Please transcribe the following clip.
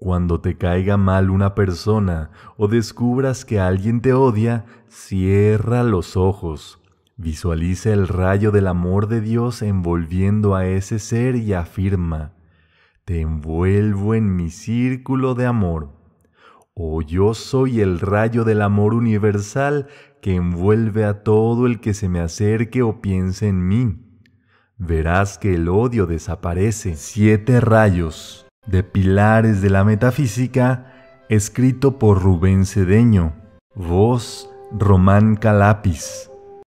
Cuando te caiga mal una persona o descubras que alguien te odia, cierra los ojos. Visualiza el rayo del amor de Dios envolviendo a ese ser y afirma, te envuelvo en mi círculo de amor. O yo soy el rayo del amor universal que envuelve a todo el que se me acerque o piense en mí. Verás que el odio desaparece. Siete rayos de Pilares de la Metafísica, escrito por Rubén Cedeño, voz Román Calapis.